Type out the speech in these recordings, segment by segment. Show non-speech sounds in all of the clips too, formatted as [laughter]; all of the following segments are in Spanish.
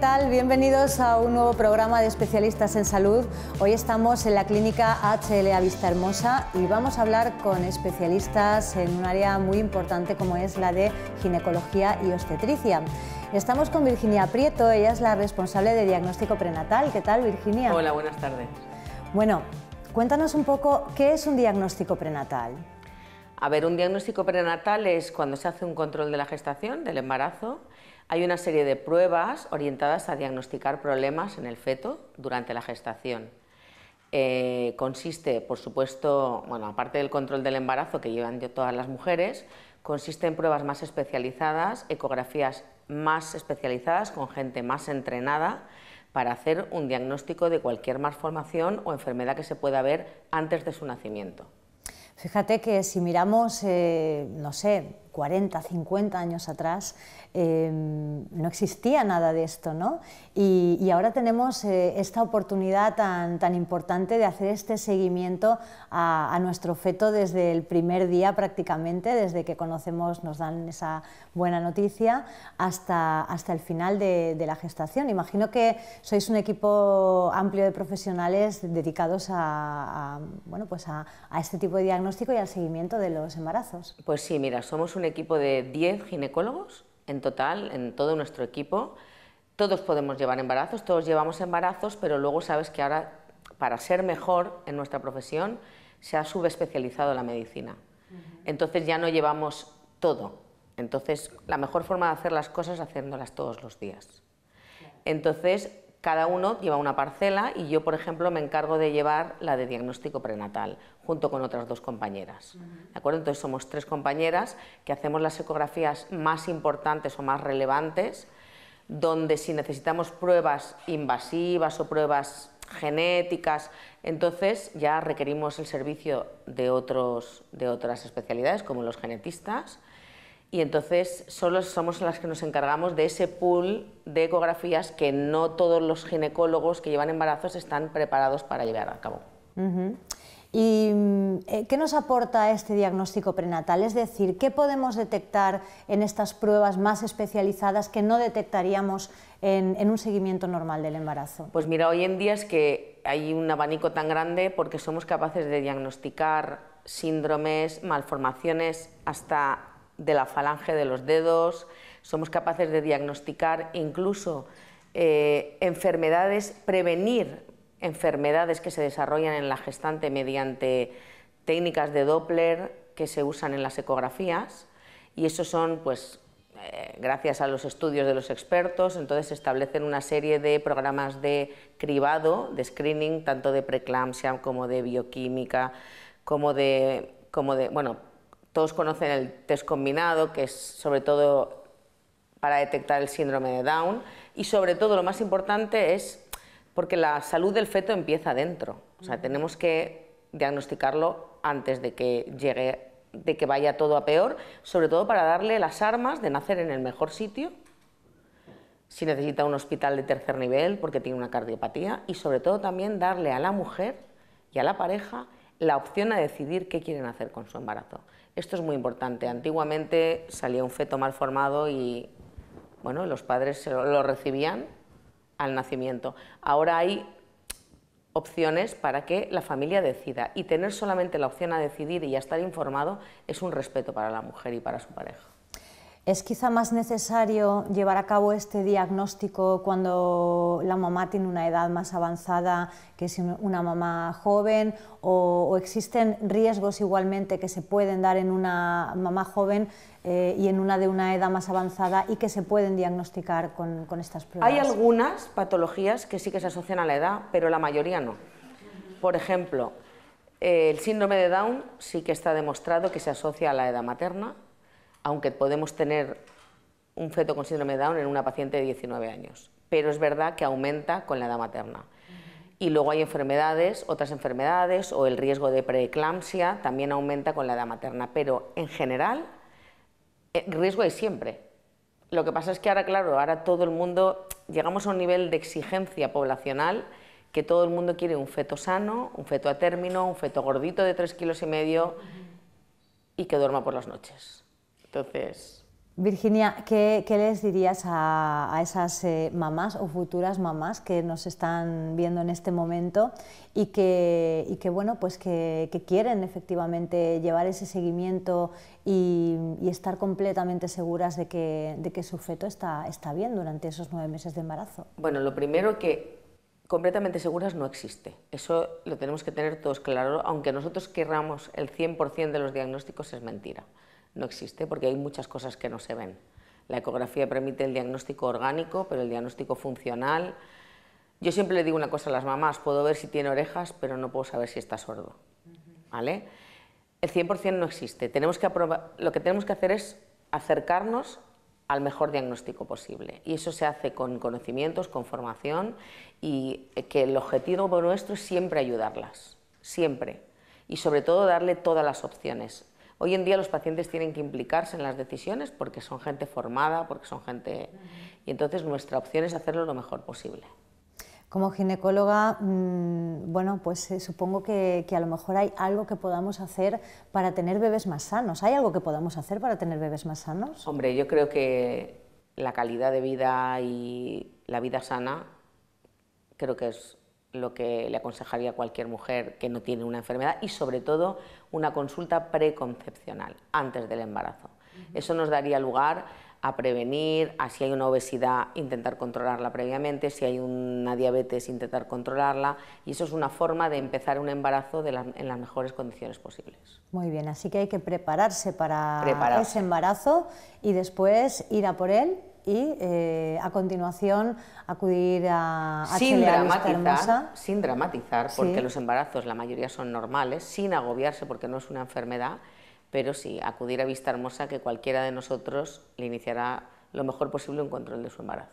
tal? Bienvenidos a un nuevo programa de especialistas en salud. Hoy estamos en la clínica HLA Vista Hermosa y vamos a hablar con especialistas en un área muy importante como es la de ginecología y obstetricia. Estamos con Virginia Prieto, ella es la responsable de diagnóstico prenatal. ¿Qué tal, Virginia? Hola, buenas tardes. Bueno, cuéntanos un poco qué es un diagnóstico prenatal. A ver, un diagnóstico prenatal es cuando se hace un control de la gestación, del embarazo, hay una serie de pruebas orientadas a diagnosticar problemas en el feto durante la gestación. Eh, consiste, por supuesto, bueno, aparte del control del embarazo que llevan todas las mujeres, consiste en pruebas más especializadas, ecografías más especializadas con gente más entrenada para hacer un diagnóstico de cualquier malformación o enfermedad que se pueda ver antes de su nacimiento. Fíjate que si miramos, eh, no sé, 40, 50 años atrás eh, no existía nada de esto, ¿no? Y, ahora tenemos eh, esta oportunidad tan, tan, importante de hacer este seguimiento a, nuestro feto desde el primer día prácticamente, desde que conocemos, nos dan esa buena noticia, hasta, hasta el final de, la gestación. Imagino que sois un equipo amplio de profesionales dedicados a, bueno, pues a, a este tipo de diagnóstico y al seguimiento de los embarazos. Pues sí, mira, somos un un equipo de 10 ginecólogos en total, en todo nuestro equipo. Todos podemos llevar embarazos, todos llevamos embarazos, pero luego sabes que ahora, para ser mejor en nuestra profesión, se ha subespecializado la medicina. Entonces ya no llevamos todo. Entonces la mejor forma de hacer las cosas es haciéndolas todos los días. Entonces cada uno lleva una parcela y yo, por ejemplo, me encargo de llevar la de diagnóstico prenatal, junto con otras dos compañeras. ¿De acuerdo? Entonces somos tres compañeras que hacemos las ecografías más importantes o más relevantes, donde si necesitamos pruebas invasivas o pruebas genéticas, entonces ya requerimos el servicio de otras especialidades, como los genetistas, y entonces solo somos las que nos encargamos de ese pool de ecografías que no todos los ginecólogos que llevan embarazos están preparados para llevar a cabo. ¿Y mm, eh, qué nos aporta este diagnóstico prenatal? Es decir, ¿qué podemos detectar en estas pruebas más especializadas que no detectaríamos en un seguimiento normal del embarazo? Pues mira, hoy en día es que hay un abanico tan grande porque somos capaces de diagnosticar síndromes, malformaciones, hasta de la falange de los dedos, somos capaces de diagnosticar incluso eh, enfermedades, prevenir enfermedades que se desarrollan en la gestante mediante técnicas de Doppler que se usan en las ecografías y eso son pues eh, gracias a los estudios de los expertos, entonces se establecen una serie de programas de cribado, de screening, tanto de preeclampsia como de bioquímica, como de, como de bueno, todos conocen el test combinado, que es sobre todo para detectar el síndrome de Down y sobre todo lo más importante es porque la salud del feto empieza adentro. O sea, tenemos que diagnosticarlo antes de que llegue, de que vaya todo a peor, sobre todo para darle las armas de nacer en el mejor sitio, si necesita un hospital de tercer nivel porque tiene una cardiopatía y sobre todo también darle a la mujer y a la pareja la opción a decidir qué quieren hacer con su embarazo. Esto es muy importante. Antiguamente salía un feto mal formado y bueno, los padres se lo, lo recibían al nacimiento. Ahora hay opciones para que la familia decida y tener solamente la opción a decidir y a estar informado es un respeto para la mujer y para su pareja. ¿Es quizá más necesario llevar a cabo este diagnóstico cuando la mamá tiene una edad más avanzada que si una mamá joven? ¿O, existen riesgos igualmente que se pueden dar en una mamá joven eh, y en una de una edad más avanzada y que se pueden diagnosticar con estas pruebas? Hay algunas patologías que sí que se asocian a la edad, pero la mayoría no. Por ejemplo, el síndrome de Down sí que está demostrado que se asocia a la edad materna aunque podemos tener un feto con síndrome de Down en una paciente de 19 años, pero es verdad que aumenta con la edad materna. Y luego hay enfermedades, otras enfermedades o el riesgo de preeclampsia también aumenta con la edad materna, pero en general el eh, riesgo hay siempre. Lo que pasa es que ahora, claro, ahora todo el mundo, llegamos a un nivel de exigencia poblacional que todo el mundo quiere un feto sano, un feto a término, un feto gordito de tres kilos y medio y que duerma por las noches. Entonces... Virginia, ¿qué, les dirías a, esas eh, mamás o futuras mamás que nos están viendo en este momento y que, bueno, pues que, quieren efectivamente llevar ese seguimiento y, estar completamente seguras de que, su feto está, bien durante esos nueve meses de embarazo? Bueno, lo primero que completamente seguras no existe. Eso lo tenemos que tener todos claro, aunque nosotros querramos el 100% de los diagnósticos es mentira no existe porque hay muchas cosas que no se ven. La ecografía permite el diagnóstico orgánico, pero el diagnóstico funcional... Yo siempre le digo una cosa a las mamás, puedo ver si tiene orejas, pero no puedo saber si está sordo. ¿Vale? El 100% no existe. Tenemos que lo que tenemos que hacer es acercarnos al mejor diagnóstico posible. Y eso se hace con conocimientos, con formación y que el objetivo nuestro es siempre ayudarlas, siempre. Y sobre todo darle todas las opciones. Hoy en día los pacientes tienen que implicarse en las decisiones porque son gente formada, porque son gente... Y entonces nuestra opción es hacerlo lo mejor posible. Como ginecóloga, mm, bueno, pues eh, supongo que, a lo mejor hay algo que podamos hacer para tener bebés más sanos. ¿Hay algo que podamos hacer para tener bebés más sanos? Hombre, yo creo que la calidad de vida y la vida sana creo que es lo que le aconsejaría a cualquier mujer que no tiene una enfermedad y sobre todo una consulta preconcepcional antes del embarazo. Eso nos daría lugar a prevenir, a si hay una obesidad, intentar controlarla previamente, si hay una diabetes, intentar controlarla. Y eso es una forma de empezar un embarazo en las mejores condiciones posibles. Muy bien, así que hay que prepararse para ese embarazo y después ir a por él y eh, a continuación acudir a sin dramatizar, sin dramatizar, porque los embarazos la mayoría son normales, sin agobiarse porque no es una enfermedad, pero sí acudir a Vista Hermosa que cualquiera de nosotros le iniciará lo mejor posible un control de su embarazo.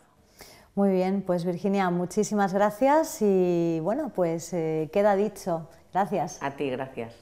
Muy bien, pues Virginia, muchísimas gracias y bueno, pues eh, queda dicho. Gracias. A ti, gracias.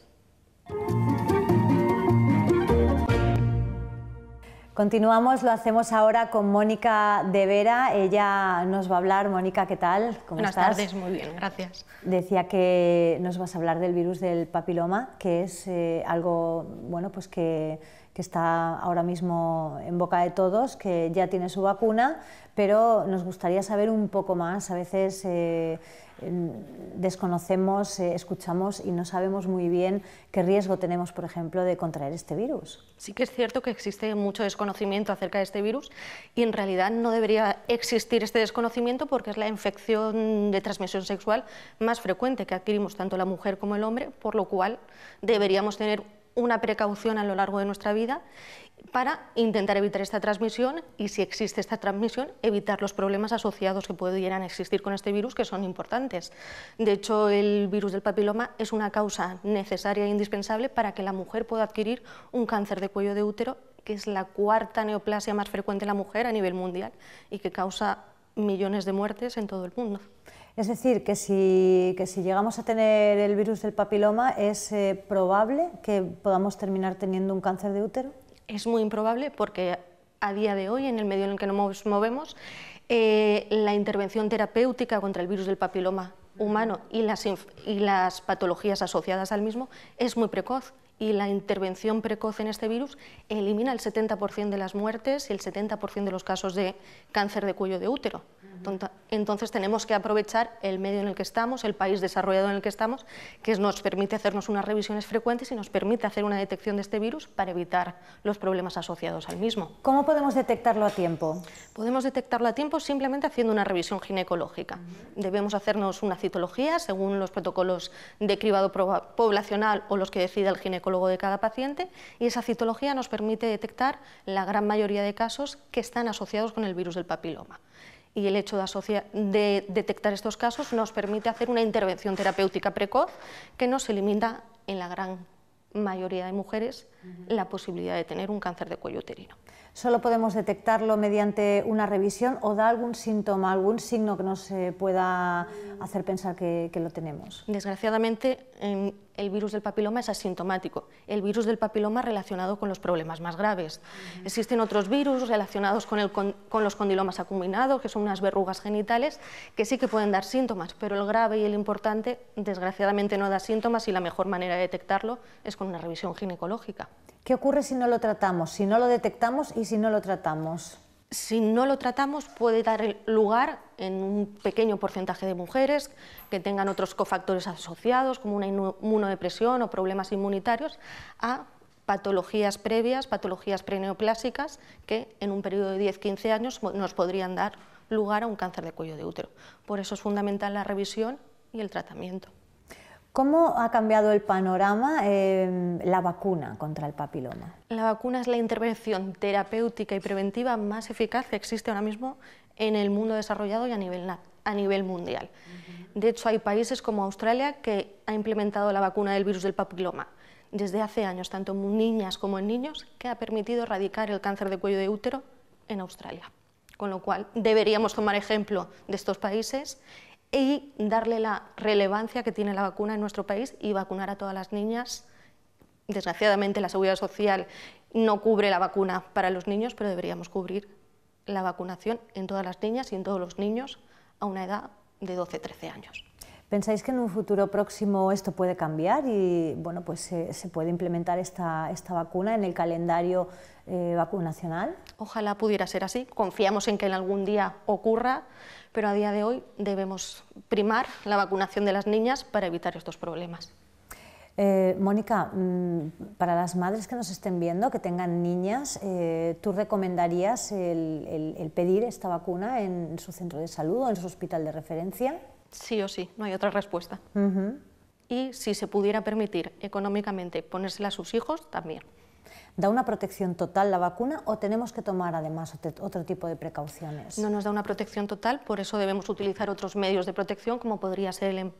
Continuamos, lo hacemos ahora con Mónica de Vera. Ella nos va a hablar. Mónica, ¿qué tal? ¿Cómo Buenas tardes, muy bien, gracias. Decía que nos vas a hablar del virus del papiloma, que es eh, algo bueno, pues que, está ahora mismo en boca de todos, que ya tiene su vacuna, pero nos gustaría saber un poco más. A veces. Eh, desconocemos, eh, escuchamos y no sabemos muy bien qué riesgo tenemos, por ejemplo, de contraer este virus. Sí que es cierto que existe mucho desconocimiento acerca de este virus y en realidad no debería existir este desconocimiento porque es la infección de transmisión sexual más frecuente que adquirimos tanto la mujer como el hombre, por lo cual deberíamos tener una precaución a lo largo de nuestra vida para intentar evitar esta transmisión y si existe esta transmisión, evitar los problemas asociados que pudieran existir con este virus que son importantes. De hecho, el virus del papiloma es una causa necesaria e indispensable para que la mujer pueda adquirir un cáncer de cuello de útero, que es la cuarta neoplasia más frecuente en la mujer a nivel mundial y que causa millones de muertes en todo el mundo. Es decir, que si, llegamos a tener el virus del papiloma, ¿es eh, probable que podamos terminar teniendo un cáncer de útero? es muy improbable porque a día de hoy, en el medio en el que nos movemos, eh, la intervención terapéutica contra el virus del papiloma humano y las, y las patologías asociadas al mismo es muy precoz y la intervención precoz en este virus elimina el 70% de las muertes y el 70% de los casos de cáncer de cuello de útero. Entonces tenemos que aprovechar el medio en el que estamos, el país desarrollado en el que estamos, que nos permite hacernos unas revisiones frecuentes y nos permite hacer una detección de este virus para evitar los problemas asociados al mismo. ¿Cómo podemos detectarlo a tiempo? Podemos detectarlo a tiempo simplemente haciendo una revisión ginecológica. Debemos hacernos una citología según los protocolos de cribado poblacional o los que decida el ginecólogo de cada paciente y esa citología nos permite detectar la gran mayoría de casos que están asociados con el virus del papiloma y el hecho de, de detectar estos casos nos permite hacer una intervención terapéutica precoz que nos elimina en la gran mayoría de mujeres la posibilidad de tener un cáncer de cuello uterino solo podemos detectarlo mediante una revisión o da algún síntoma, algún signo que nos pueda hacer pensar que, lo tenemos? Desgraciadamente, em, el virus del papiloma es asintomático. El virus del papiloma relacionado con los problemas más graves. Existen otros virus relacionados con, los condilomas acuminados, que son unas verrugas genitales, que sí que pueden dar síntomas, pero el grave y el importante, desgraciadamente, no da síntomas y la mejor manera de detectarlo es con una revisión ginecológica. ¿Qué ocurre si no lo tratamos, si no lo detectamos y si no lo tratamos? Si no lo tratamos puede dar lugar en un pequeño porcentaje de mujeres que tengan otros cofactores asociados como una inmunodepresión o problemas inmunitarios a patologías previas, patologías preneoplásicas que en un periodo de 10-15 años nos podrían dar lugar a un cáncer de cuello de útero. Por eso es fundamental la revisión y el tratamiento. ¿Cómo ha cambiado el panorama em, la vacuna contra el papiloma? La vacuna es la intervención terapéutica y preventiva más eficaz que existe ahora mismo en el mundo desarrollado y a nivel, a nivel mundial. De hecho, hay países como Australia que ha implementado la vacuna del virus del papiloma desde hace años, tanto en niñas como en niños, que ha permitido erradicar el cáncer de cuello de útero en Australia. Con lo cual, deberíamos tomar ejemplo de estos países y darle la relevancia que tiene la vacuna en nuestro país y vacunar a todas las niñas. Desgraciadamente la seguridad social no cubre la vacuna para los niños, pero deberíamos cubrir la vacunación en todas las niñas y en todos los niños a una edad de 12-13 años. ¿Pensáis que en un futuro próximo esto puede cambiar y bueno, pues se, puede implementar esta, vacuna en el calendario eh, vacunacional? Ojalá pudiera ser así. Confiamos en que en algún día ocurra, pero a día de hoy debemos primar la vacunación de las niñas para evitar estos problemas. Eh, Mónica, mm, para las madres que nos estén viendo, que tengan niñas, eh, ¿tú recomendarías el pedir esta vacuna en su centro de salud o en su hospital de referencia? Sí o sí, no hay otra respuesta. Y si se pudiera permitir económicamente ponérsela a sus hijos, también. ¿Da una protección total la vacuna o tenemos que tomar además otro tipo de precauciones? No nos da una protección total, por eso debemos utilizar otros medios de protección, como podría ser el, em,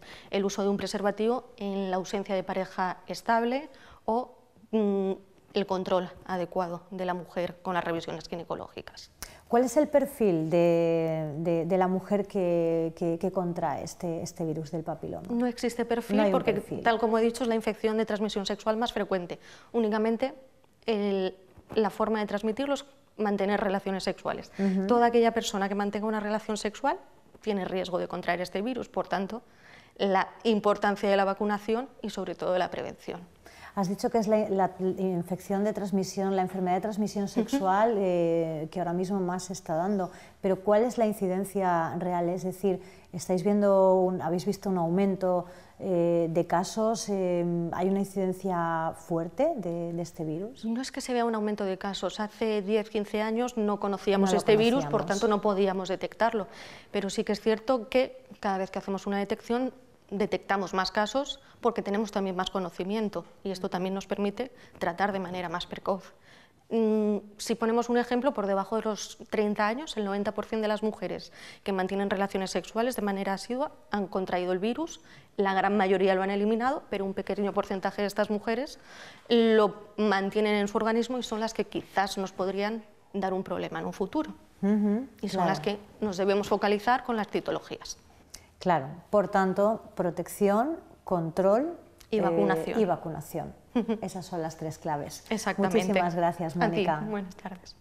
uso de un preservativo en la ausencia de pareja estable o mm, el control adecuado de la mujer con las revisiones ginecológicas. ¿Cuál es el perfil de, la mujer que, que, contrae este, este, virus del papiloma? No existe perfil porque, tal como he dicho, es la infección de transmisión sexual más frecuente. Únicamente la forma de transmitirlo es mantener relaciones sexuales. Toda aquella persona que mantenga una relación sexual tiene riesgo de contraer este virus, por tanto, la importancia de la vacunación y sobre todo de la prevención. Has dicho que es la, infección de transmisión, la enfermedad de transmisión sexual eh, que ahora mismo más se está dando, pero ¿cuál es la incidencia real? Es decir, ¿estáis viendo un, ¿habéis visto un aumento eh, de casos? Em, ¿Hay una incidencia fuerte de, este virus? No es que se vea un aumento de casos. Hace 10, 15 años no conocíamos este virus, por tanto no podíamos detectarlo, pero sí que es cierto que cada vez que hacemos una detección detectamos más casos porque tenemos también más conocimiento y esto también nos permite tratar de manera más precoz. Mm, si ponemos un ejemplo, por debajo de los 30 años, el 90% de las mujeres que mantienen relaciones sexuales de manera asidua han contraído el virus, la gran mayoría lo han eliminado, pero un pequeño porcentaje de estas mujeres lo mantienen en su organismo y son las que quizás nos podrían dar un problema en un futuro. y son las que nos debemos focalizar con las titologías. Claro, por tanto, protección, control y eh, vacunación. vacunación. [laughs] Esas son las tres claves. Exactamente. Muchísimas gracias, Mónica. Buenas tardes.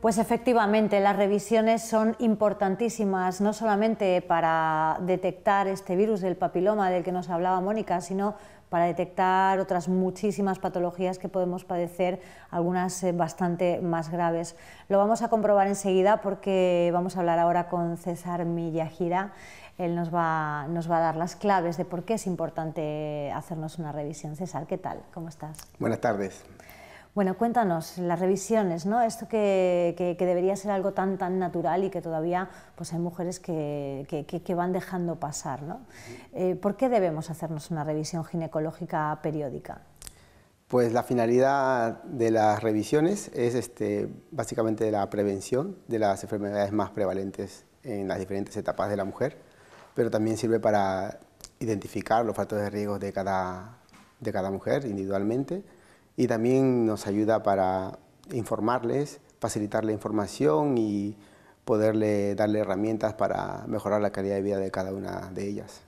Pues efectivamente, las revisiones son importantísimas, no solamente para detectar este virus del papiloma del que nos hablaba Mónica, sino para detectar otras muchísimas patologías que podemos padecer, algunas eh, bastante más graves. Lo vamos a comprobar enseguida porque vamos a hablar ahora con César Millajira. Él nos va, nos va a dar las claves de por qué es importante hacernos una revisión. César, ¿qué tal? ¿Cómo estás? Buenas tardes. Bueno, cuéntanos, las revisiones, ¿no? Esto que, debería ser algo tan, tan natural y que todavía pues, hay mujeres que, van dejando pasar, ¿no? Eh, ¿Por qué debemos hacernos una revisión ginecológica periódica? Pues la finalidad de las revisiones es este, básicamente la prevención de las enfermedades más prevalentes en las diferentes etapas de la mujer, pero también sirve para identificar los factores de riesgo de cada mujer individualmente, y también nos ayuda para informarles, facilitar la información y poderle darle herramientas para mejorar la calidad de vida de cada una de ellas.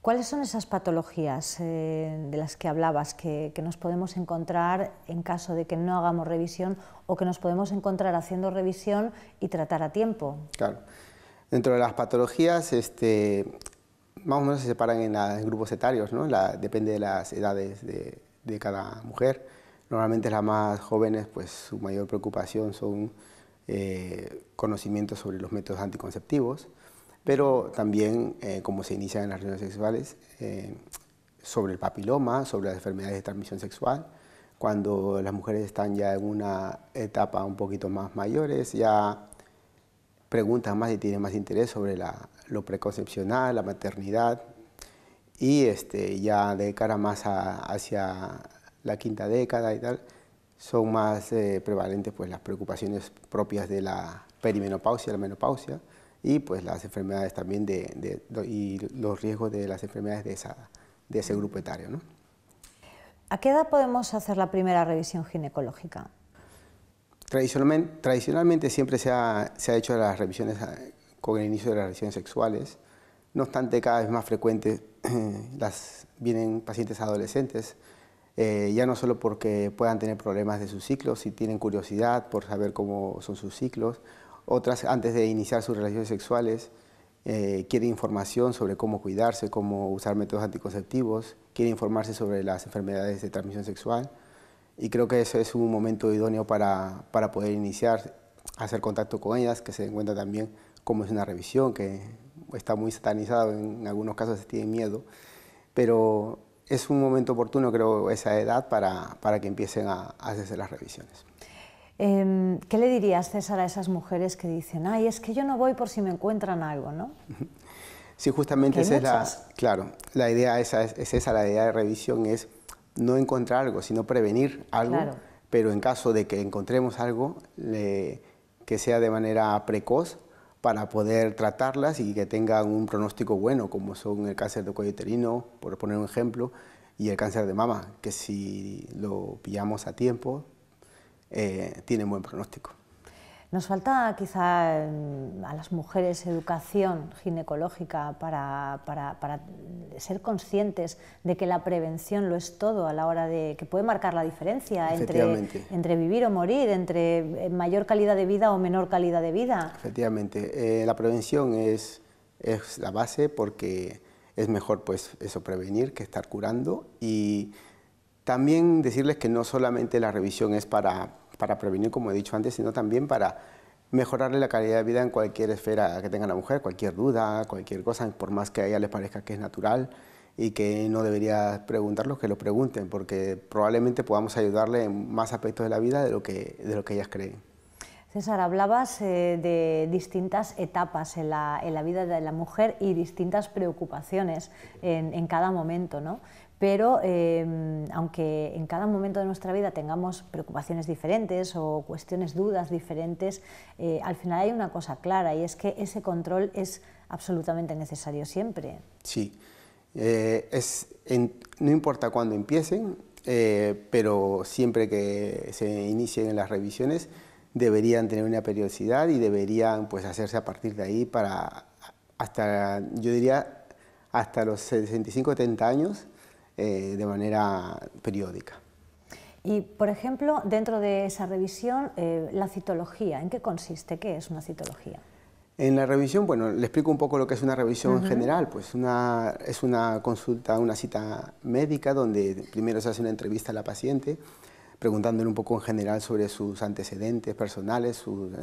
¿Cuáles son esas patologías eh, de las que hablabas que, nos podemos encontrar en caso de que no hagamos revisión o que nos podemos encontrar haciendo revisión y tratar a tiempo? Claro. Dentro de las patologías, este, más o menos se separan en, en grupos etarios, ¿no? La, depende de las edades de, de cada mujer. Normalmente las más jóvenes, pues su mayor preocupación son eh, conocimientos sobre los métodos anticonceptivos, pero también eh, como se inicia en las relaciones sexuales, eh, sobre el papiloma, sobre las enfermedades de transmisión sexual, cuando las mujeres están ya en una etapa un poquito más mayores, ya preguntan más y tienen más interés sobre lo preconcepcional, la maternidad, y este, ya de cara más hacia la quinta década y tal, son más eh, prevalentes pues, las preocupaciones propias de la perimenopausia, la menopausia, y pues las enfermedades también de, y los riesgos de las enfermedades de, esa, de ese grupo etario. ¿A qué edad podemos hacer la primera revisión ginecológica? Tradicionalmente, tradicionalmente siempre se ha, se ha, hecho las revisiones eh, con el inicio de las revisiones sexuales, no obstante cada vez más frecuentes [clears throat] las, vienen pacientes adolescentes, eh, ya no solo porque puedan tener problemas de sus ciclos, si tienen curiosidad por saber cómo son sus ciclos, otras antes de iniciar sus relaciones sexuales eh, quieren información sobre cómo cuidarse, cómo usar métodos anticonceptivos, quieren informarse sobre las enfermedades de transmisión sexual y creo que eso es un momento idóneo para, para poder iniciar, hacer contacto con ellas, que se den cuenta también cómo es una revisión, que está muy satanizado, en algunos casos se tiene miedo, pero es un momento oportuno, creo, esa edad para, para que empiecen a, hacerse las revisiones. Em, ¿Qué le dirías, César, a esas mujeres que dicen, ay, es que yo no voy por si me encuentran algo, ¿no? [laughs] Sí, justamente esa es la, claro, la idea esa es, esa, la idea de revisión es no encontrar algo, sino prevenir algo, pero en caso de que encontremos algo, que sea de manera precoz para poder tratarlas y que tengan un pronóstico bueno, como son el cáncer de cuello uterino, por poner un ejemplo, y el cáncer de mama, que si lo pillamos a tiempo, eh, tiene buen pronóstico. Nos falta quizá mm, a las mujeres educación ginecológica para, ser conscientes de que la prevención lo es todo a la hora de que puede marcar la diferencia entre, entre vivir o morir, entre eh, mayor calidad de vida o menor calidad de vida. Efectivamente, eh, la prevención es, es la base porque es mejor pues eso prevenir que estar curando y también decirles que no solamente la revisión es para para prevenir, como he dicho antes, sino también para mejorarle la calidad de vida en cualquier esfera que tenga la mujer, cualquier duda, cualquier cosa, por más que a ella le parezca que es natural y que no debería preguntarlo, que lo pregunten, porque probablemente podamos ayudarle en más aspectos de la vida de lo que, de lo que ellas creen. César, hablabas eh, de distintas etapas en la, vida de la mujer y distintas preocupaciones en, en cada momento, ¿no? pero em, aunque en cada momento de nuestra vida tengamos preocupaciones diferentes o cuestiones, dudas diferentes, eh, al final hay una cosa clara y es que ese control es absolutamente necesario siempre. Sí, eh, no importa cuándo empiecen, eh, pero siempre que se inicien las revisiones deberían tener una periodicidad y deberían pues hacerse a partir de ahí para hasta, yo diría, hasta los 65 70 años eh, de manera periódica. Y, por ejemplo, dentro de esa revisión, eh, la citología, ¿en qué consiste? ¿Qué es una citología? En la revisión, bueno, le explico un poco lo que es una revisión en general, pues una, es una consulta, una cita médica donde primero se hace una entrevista a la paciente, preguntándole un poco en general sobre sus antecedentes personales, sus eh,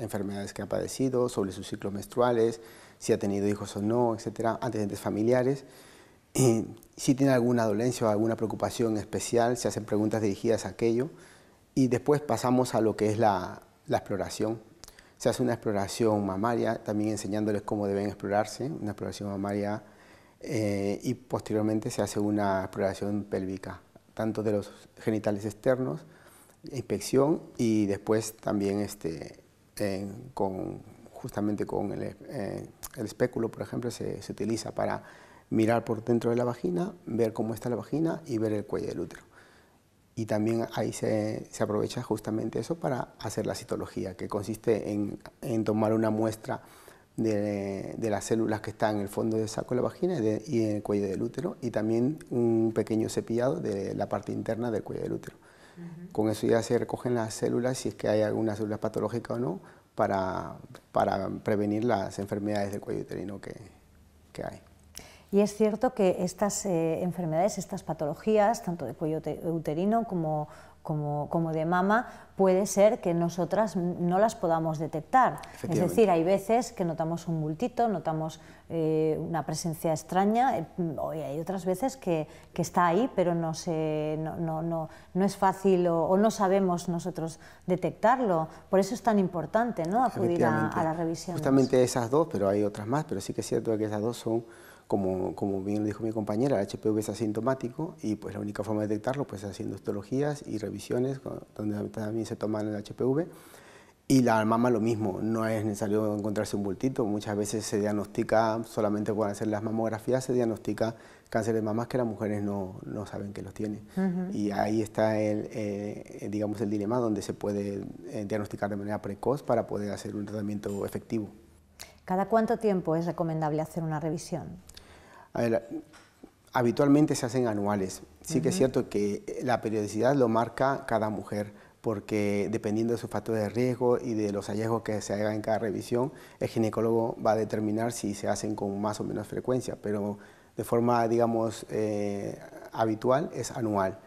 enfermedades que ha padecido, sobre sus ciclos menstruales, si ha tenido hijos o no, etcétera, antecedentes familiares [clears throat] si tiene alguna dolencia o alguna preocupación especial, se hacen preguntas dirigidas a aquello y después pasamos a lo que es la, exploración. Se hace una exploración mamaria, también enseñándoles cómo deben explorarse, una exploración mamaria eh, y posteriormente se hace una exploración pélvica, tanto de los genitales externos, inspección y después también este, con, justamente con el, eh, espéculo, por ejemplo, se, se utiliza para mirar por dentro de la vagina, ver cómo está la vagina y ver el cuello del útero. Y también ahí se, aprovecha justamente eso para hacer la citología, que consiste en, tomar una muestra de, de, las células que están en el fondo del saco de la vagina y, en el cuello del útero, y también un pequeño cepillado de la parte interna del cuello del útero. Con eso ya se recogen las células, si es que hay alguna célula patológica o no, para, prevenir las enfermedades del cuello uterino que hay. Y es cierto que estas eh, enfermedades, estas patologías, tanto de cuello uterino como, de mama, puede ser que nosotras no las podamos detectar. Es decir, hay veces que notamos un bultito, notamos eh, una presencia extraña, eh, hay otras veces que, está ahí, pero no, se, no, es fácil o, no sabemos nosotros detectarlo. Por eso es tan importante ¿no? acudir a, la revisión. Justamente esas dos, pero hay otras más, pero sí que es cierto que esas dos son como, bien lo dijo mi compañera, el HPV es asintomático y pues la única forma de detectarlo pues es haciendo histologías y revisiones donde también se toman el HPV. Y la mama lo mismo, no es necesario encontrarse un bultito, muchas veces se diagnostica solamente por hacer las mamografías, se diagnostica cáncer de mamas que las mujeres no, saben que los tienen. Y ahí está el, eh, digamos, el dilema donde se puede eh, diagnosticar de manera precoz para poder hacer un tratamiento efectivo. ¿Cada cuánto tiempo es recomendable hacer una revisión? A habitualmente se hacen anuales. Sí que es cierto que eh, la periodicidad lo marca cada mujer porque dependiendo de su factor de riesgo y de los hallazgos que se hagan en cada revisión, el ginecólogo va a determinar si se hacen con más o menos frecuencia, pero de forma, digamos, eh, habitual es anual.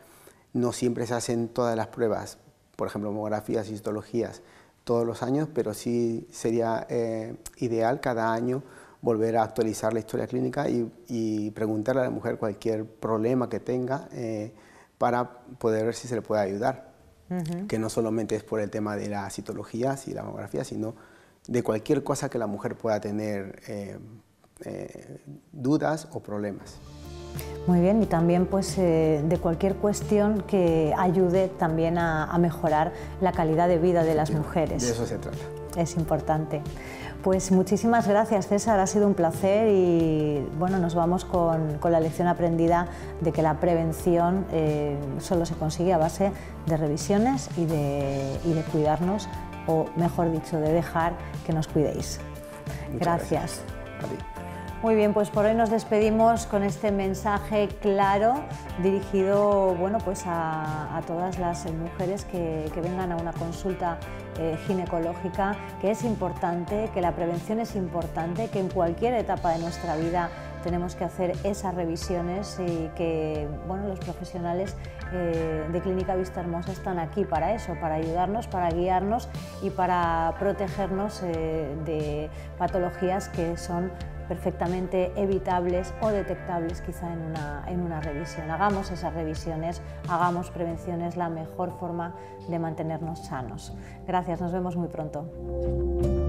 No siempre se hacen todas las pruebas, por ejemplo, homografías y histologías, todos los años, pero sí sería eh, ideal cada año volver a actualizar la historia clínica y, preguntarle a la mujer cualquier problema que tenga eh, para poder ver si se le puede ayudar. Que no solamente es por el tema de la citología y la mamografía, sino de cualquier cosa que la mujer pueda tener eh, eh, dudas o problemas. Muy bien, y también pues de cualquier cuestión que ayude también a, a mejorar la calidad de vida de las mujeres. De eso se trata. Es importante. Pues muchísimas gracias César, ha sido un placer y bueno, nos vamos con, la lección aprendida de que la prevención eh, solo se consigue a base de revisiones y de, cuidarnos, o mejor dicho, de dejar que nos cuidéis. gracias. Muy bien, pues por hoy nos despedimos con este mensaje claro dirigido bueno, pues a, todas las mujeres que, vengan a una consulta eh, ginecológica, que es importante, que la prevención es importante, que en cualquier etapa de nuestra vida tenemos que hacer esas revisiones y que bueno, los profesionales eh, de Clínica Vista Hermosa están aquí para eso, para ayudarnos, para guiarnos y para protegernos eh, de patologías que son perfectamente evitables o detectables quizá en una, revisión. Hagamos esas revisiones, hagamos prevención, es la mejor forma de mantenernos sanos. Gracias, nos vemos muy pronto.